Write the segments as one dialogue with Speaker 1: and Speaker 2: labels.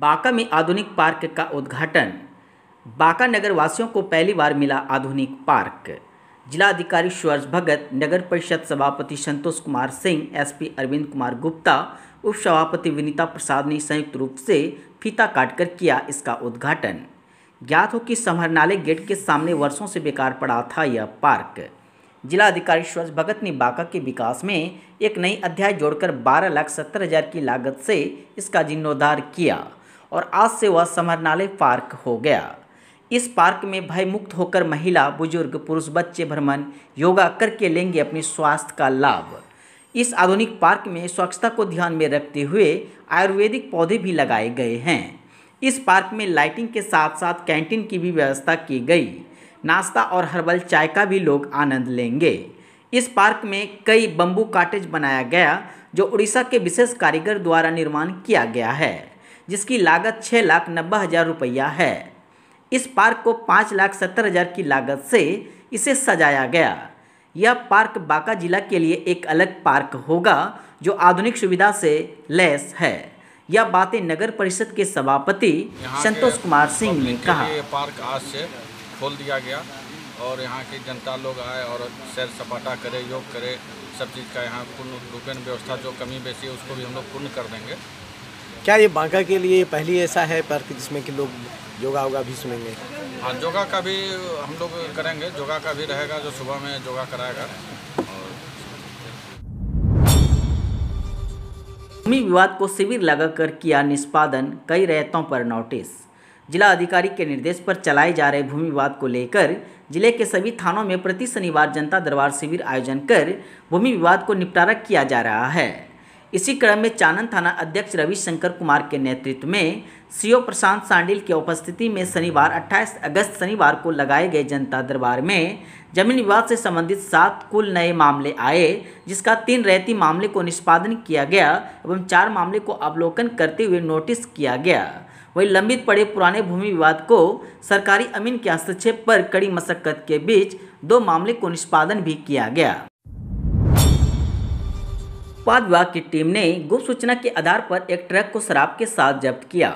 Speaker 1: बांका में आधुनिक पार्क का उद्घाटन बांका नगर वासियों को पहली बार मिला आधुनिक पार्क जिलाधिकारी सूरज भगत नगर परिषद सभापति संतोष कुमार सिंह एसपी अरविंद कुमार गुप्ता उप सभापति विनीता प्रसाद ने संयुक्त रूप से फीता काटकर किया इसका उद्घाटन ज्ञात हो कि समरणालय गेट के सामने वर्षों से बेकार पड़ा था यह पार्क जिलाधिकारी सूरज भगत ने बांका के विकास में एक नई अध्याय जोड़कर बारह लाख सत्तर हज़ार की लागत से इसका जीर्णोद्धार किया और आज से वह समरनालय पार्क हो गया इस पार्क में भयमुक्त होकर महिला बुजुर्ग पुरुष बच्चे भ्रमण योगा करके लेंगे अपने स्वास्थ्य का लाभ इस आधुनिक पार्क में स्वच्छता को ध्यान में रखते हुए आयुर्वेदिक पौधे भी लगाए गए हैं इस पार्क में लाइटिंग के साथ साथ कैंटीन की भी व्यवस्था की गई नाश्ता और हर्बल चाय का भी लोग आनंद लेंगे इस पार्क में कई बम्बू काटेज बनाया गया जो उड़ीसा के विशेष कारीगर द्वारा निर्माण किया गया है जिसकी लागत छः लाख नब्बे हज़ार रुपया है इस पार्क को पाँच लाख सत्तर हज़ार की लागत से इसे सजाया गया यह पार्क बांका जिला के लिए एक अलग पार्क होगा जो आधुनिक सुविधा से लैस है यह बातें नगर परिषद के सभापति संतोष कुमार सिंह ने कहा पार्क आज से खोल दिया गया और यहाँ की जनता लोग आए और सैर सपाटा करे योग करे सब चीज़ का यहाँ पूर्ण रूपेण व्यवस्था जो कमी बेची है उसको भी हम लोग पूर्ण कर देंगे क्या ये बांका के लिए पहली ऐसा है पार्क जिसमें कि लोग योगा वोगा भी सुनेंगे हाँ योगा का भी हम लोग करेंगे योगा का भी रहेगा जो सुबह में योगा कराएगा भूमि विवाद को शिविर लगाकर किया निष्पादन कई रैतों पर नोटिस जिला अधिकारी के निर्देश पर चलाए जा रहे भूमि विवाद को लेकर जिले के सभी थानों में प्रति शनिवार जनता दरबार शिविर आयोजन कर भूमि विवाद को निपटारा किया जा रहा है इसी क्रम में चानन थाना अध्यक्ष रविशंकर कुमार के नेतृत्व में सीओ प्रशांत सांडिल की उपस्थिति में शनिवार 28 अगस्त शनिवार को लगाए गए जनता दरबार में जमीन विवाद से संबंधित सात कुल नए मामले आए जिसका तीन रैती मामले को निष्पादन किया गया एवं चार मामले को अवलोकन करते हुए नोटिस किया गया वही लंबित पड़े पुराने भूमि विवाद को सरकारी अमीन के हस्तक्षेप पर कड़ी मशक्कत के बीच दो मामले को निष्पादन भी किया गया उत्पाद विभाग की टीम ने गुप्त सूचना के आधार पर एक ट्रक को शराब के साथ जब्त किया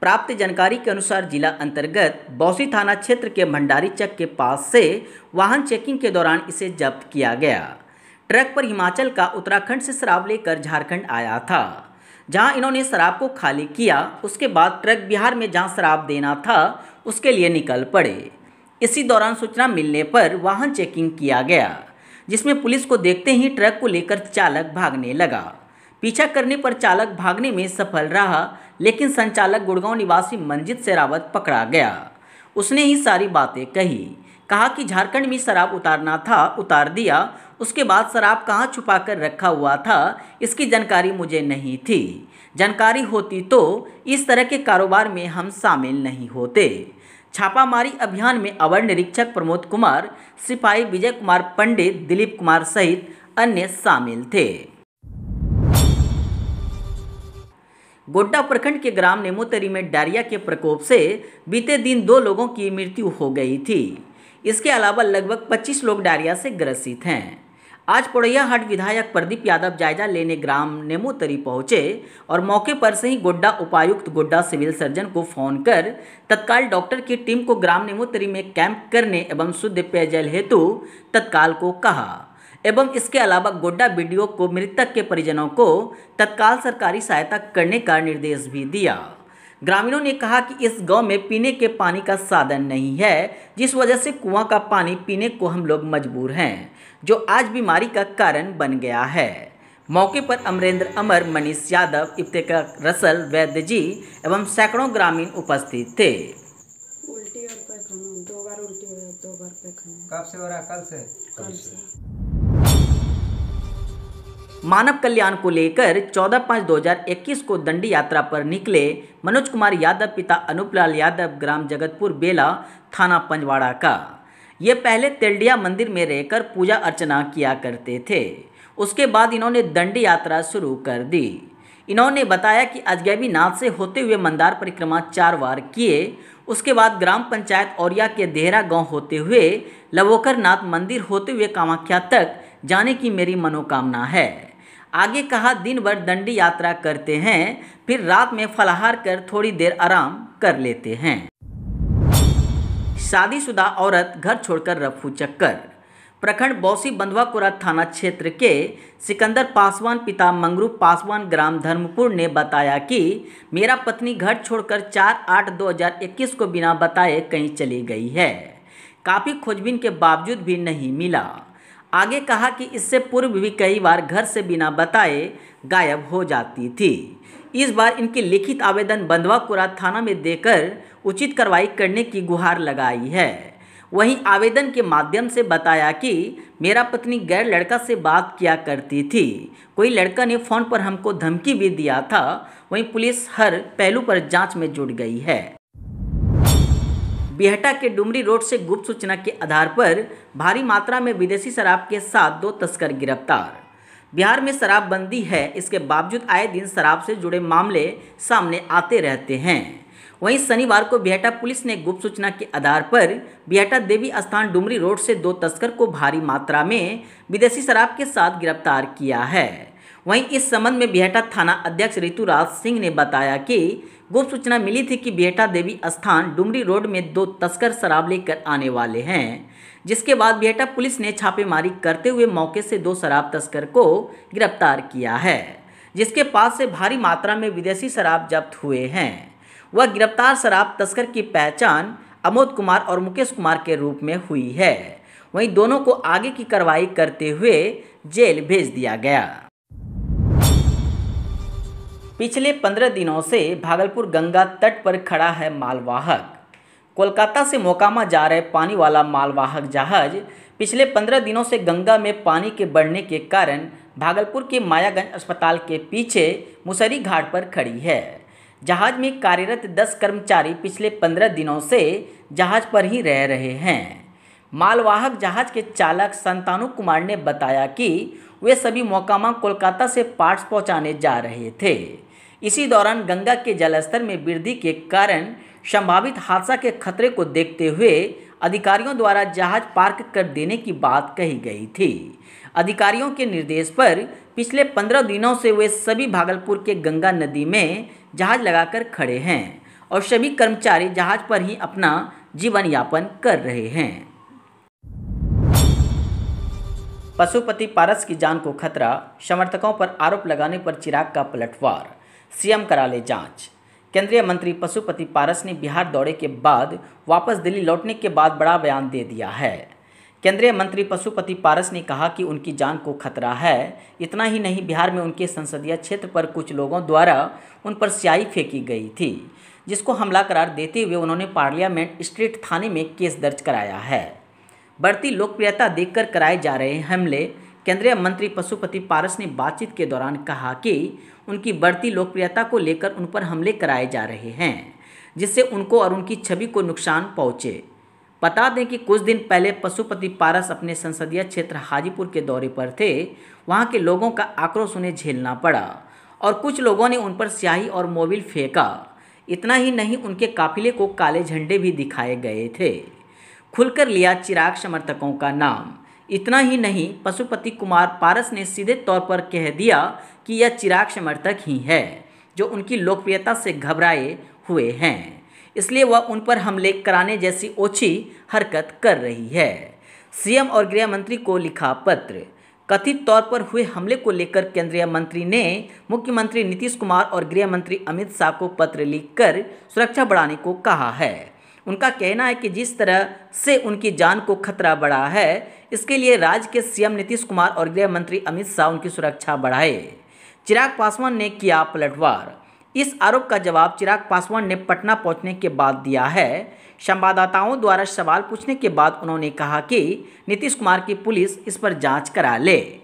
Speaker 1: प्राप्त जानकारी के अनुसार जिला अंतर्गत बौसी थाना क्षेत्र के भंडारी चक के पास से वाहन चेकिंग के दौरान इसे जब्त किया गया ट्रक पर हिमाचल का उत्तराखंड से शराब लेकर झारखंड आया था जहां इन्होंने शराब को खाली किया उसके बाद ट्रक बिहार में जहां शराब देना था उसके लिए निकल पड़े इसी दौरान सूचना मिलने पर वाहन चेकिंग किया गया जिसमें पुलिस को देखते ही ट्रक को लेकर चालक भागने लगा पीछा करने पर चालक भागने में सफल रहा लेकिन संचालक गुड़गांव निवासी मंजित शेरावत पकड़ा गया उसने ही सारी बातें कही कहा कि झारखंड में शराब उतारना था उतार दिया उसके बाद शराब कहाँ छुपा कर रखा हुआ था इसकी जानकारी मुझे नहीं थी जानकारी होती तो इस तरह के कारोबार में हम शामिल नहीं होते छापामारी अभियान में अवर निरीक्षक प्रमोद कुमार सिपाही विजय कुमार पंडित दिलीप कुमार सहित अन्य शामिल थे गोड्डा प्रखंड के ग्राम नेमोतरी में डायरिया के प्रकोप से बीते दिन दो लोगों की मृत्यु हो गई थी इसके अलावा लगभग 25 लोग डायरिया से ग्रसित हैं आज पोड़ैया हट विधायक प्रदीप यादव जायजा लेने ग्राम नेमोतरी पहुंचे और मौके पर से ही गोड्डा उपायुक्त गोड्डा सिविल सर्जन को फोन कर तत्काल डॉक्टर की टीम को ग्राम नेमोतरी में कैंप करने एवं शुद्ध पेयजल हेतु तत्काल को कहा एवं इसके अलावा गोड्डा बीडीओ को मृतक के परिजनों को तत्काल सरकारी सहायता करने का निर्देश भी दिया ग्रामीणों ने कहा कि इस गांव में पीने के पानी का साधन नहीं है जिस वजह से कुआं का पानी पीने को हम लोग मजबूर हैं जो आज बीमारी का कारण बन गया है मौके पर अमरेंद्र अमर मनीष यादव इफ्तेकार रसल वैद्य जी एवं सैकड़ों ग्रामीण उपस्थित थे उल्टी और पैखाना दो बार उल्टी हो दो बार पैखाना कब से हो रहा कल से कल से मानव कल्याण को लेकर 14 पाँच 2021 को दंडी यात्रा पर निकले मनोज कुमार यादव पिता अनुपलाल यादव ग्राम जगतपुर बेला थाना पंजवाड़ा का ये पहले तेलडिया मंदिर में रहकर पूजा अर्चना किया करते थे उसके बाद इन्होंने दंडी यात्रा शुरू कर दी इन्होंने बताया कि अजगैबी नाथ से होते हुए मंदार परिक्रमा चार बार किए उसके बाद ग्राम पंचायत औरिया के देहरा गांव होते हुए लवोकर नाथ मंदिर होते हुए कामाख्या तक जाने की मेरी मनोकामना है आगे कहा दिन भर दंडी यात्रा करते हैं फिर रात में फलाहार कर थोड़ी देर आराम कर लेते हैं शादीशुदा औरत घर छोड़कर रफू चक्कर प्रखंड बौसी बंधवापुरा थाना क्षेत्र के सिकंदर पासवान पिता मंगरू पासवान ग्राम धर्मपुर ने बताया कि मेरा पत्नी घर छोड़कर चार आठ दो हज़ार इक्कीस को बिना बताए कहीं चली गई है काफ़ी खोजबीन के बावजूद भी नहीं मिला आगे कहा कि इससे पूर्व भी कई बार घर से बिना बताए गायब हो जाती थी इस बार इनके लिखित आवेदन बंधवा कुरा थाना में देकर उचित कार्रवाई करने की गुहार लगाई है वहीं आवेदन के माध्यम से बताया कि मेरा पत्नी गैर लड़का से बात किया करती थी कोई लड़का ने फ़ोन पर हमको धमकी भी दिया था वहीं पुलिस हर पहलू पर जांच में जुट गई है बिहटा के डुमरी रोड से गुप्त सूचना के आधार पर भारी मात्रा में विदेशी शराब के साथ दो तस्कर गिरफ्तार बिहार में शराबबंदी है इसके बावजूद आए दिन शराब से जुड़े मामले सामने आते रहते हैं वहीं शनिवार को बिहटा पुलिस ने गुप्त सूचना के आधार पर बिहटा देवी स्थान डुमरी रोड से दो तस्कर को भारी मात्रा में विदेशी शराब के साथ गिरफ्तार किया है वहीं इस संबंध में बिहटा थाना अध्यक्ष ऋतुराज सिंह ने बताया कि गुप्त सूचना मिली थी कि बिहटा देवी स्थान डुमरी रोड में दो तस्कर शराब लेकर आने वाले हैं जिसके बाद बिहटा पुलिस ने छापेमारी करते हुए मौके से दो शराब तस्कर को गिरफ्तार किया है जिसके पास से भारी मात्रा में विदेशी शराब जब्त हुए हैं वह गिरफ्तार शराब तस्कर की पहचान अमोद कुमार और मुकेश कुमार के रूप में हुई है वहीं दोनों को आगे की कार्रवाई करते हुए जेल भेज दिया गया पिछले पंद्रह दिनों से भागलपुर गंगा तट पर खड़ा है मालवाहक कोलकाता से मोकामा जा रहे पानी वाला मालवाहक जहाज पिछले पंद्रह दिनों से गंगा में पानी के बढ़ने के कारण भागलपुर के मायागंज अस्पताल के पीछे मुसरी घाट पर खड़ी है जहाज में कार्यरत दस कर्मचारी पिछले पंद्रह दिनों से जहाज पर ही रह रहे हैं मालवाहक जहाज के चालक संतानु कुमार ने बताया कि वे सभी मोकामा कोलकाता से पार्ट्स पहुंचाने जा रहे थे इसी दौरान गंगा के जलस्तर में वृद्धि के कारण संभावित हादसा के खतरे को देखते हुए अधिकारियों द्वारा जहाज पार्क कर देने की बात कही गई थी अधिकारियों के निर्देश पर पिछले पंद्रह दिनों से वे सभी भागलपुर के गंगा नदी में जहाज लगाकर खड़े हैं और सभी कर्मचारी जहाज पर ही अपना जीवन यापन कर रहे हैं पशुपति पारस की जान को खतरा समर्थकों पर आरोप लगाने पर चिराग का पलटवार सीएम करा ले जांच केंद्रीय मंत्री पशुपति पारस ने बिहार दौरे के बाद वापस दिल्ली लौटने के बाद बड़ा बयान दे दिया है केंद्रीय मंत्री पशुपति पारस ने कहा कि उनकी जान को खतरा है इतना ही नहीं बिहार में उनके संसदीय क्षेत्र पर कुछ लोगों द्वारा उन पर स्याही फेंकी गई थी जिसको हमला करार देते हुए उन्होंने पार्लियामेंट स्ट्रीट थाने में केस दर्ज कराया है बढ़ती लोकप्रियता देखकर कराए जा रहे हमले केंद्रीय मंत्री पशुपति पारस ने बातचीत के दौरान कहा कि उनकी बढ़ती लोकप्रियता को लेकर उन पर हमले कराए जा रहे हैं जिससे उनको और उनकी छवि को नुकसान पहुँचे बता दें कि कुछ दिन पहले पशुपति पारस अपने संसदीय क्षेत्र हाजीपुर के दौरे पर थे वहां के लोगों का आक्रोश उन्हें झेलना पड़ा और कुछ लोगों ने उन पर स्याही और मोबिल फेंका इतना ही नहीं उनके काफिले को काले झंडे भी दिखाए गए थे खुलकर लिया चिराग समर्थकों का नाम इतना ही नहीं पशुपति कुमार पारस ने सीधे तौर पर कह दिया कि यह चिराग समर्थक ही है जो उनकी लोकप्रियता से घबराए हुए हैं इसलिए वह उन पर हमले कराने जैसी ओछी हरकत कर रही है सीएम और गृह मंत्री को लिखा पत्र कथित तौर पर हुए हमले को लेकर केंद्रीय मंत्री ने मुख्यमंत्री नीतीश कुमार और गृह मंत्री अमित शाह को पत्र लिखकर सुरक्षा बढ़ाने को कहा है उनका कहना है कि जिस तरह से उनकी जान को खतरा बढ़ा है इसके लिए राज्य के सीएम नीतीश कुमार और गृह मंत्री अमित शाह उनकी सुरक्षा बढ़ाए चिराग पासवान ने किया पलटवार इस आरोप का जवाब चिराग पासवान ने पटना पहुंचने के बाद दिया है संवाददाताओं द्वारा सवाल पूछने के बाद उन्होंने कहा कि नीतीश कुमार की पुलिस इस पर जाँच करा ले